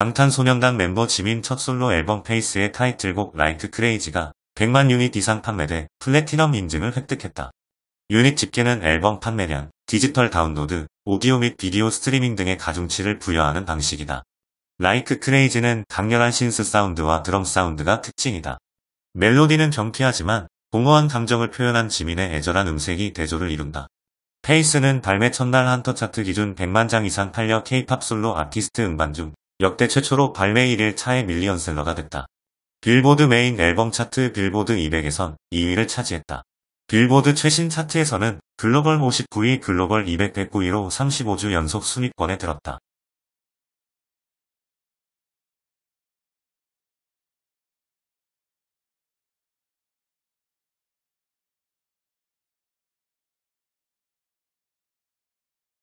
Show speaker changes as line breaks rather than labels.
방탄소년단 멤버 지민 첫 솔로 앨범 페이스의 타이틀곡 라이트 크레이지가 100만 유닛 이상 판매돼 플래티넘 인증을 획득했다. 유닛 집계는 앨범 판매량, 디지털 다운로드, 오디오 및 비디오 스트리밍 등의 가중치를 부여하는 방식이다. 라이크 크레이지는 강렬한 신스 사운드와 드럼 사운드가 특징이다. 멜로디는 경쾌하지만 공허한 감정을 표현한 지민의 애절한 음색이 대조를 이룬다. 페이스는 발매 첫날 한터 차트 기준 100만 장 이상 팔려 케이팝 솔로 아티스트 음반 중 역대 최초로 발매 1일차에 밀리언셀러가 됐다. 빌보드 메인 앨범 차트 빌보드 200에선 2위를 차지했다. 빌보드 최신 차트에서는 글로벌 59위 글로벌 200 109위로 35주 연속 순위권에 들었다.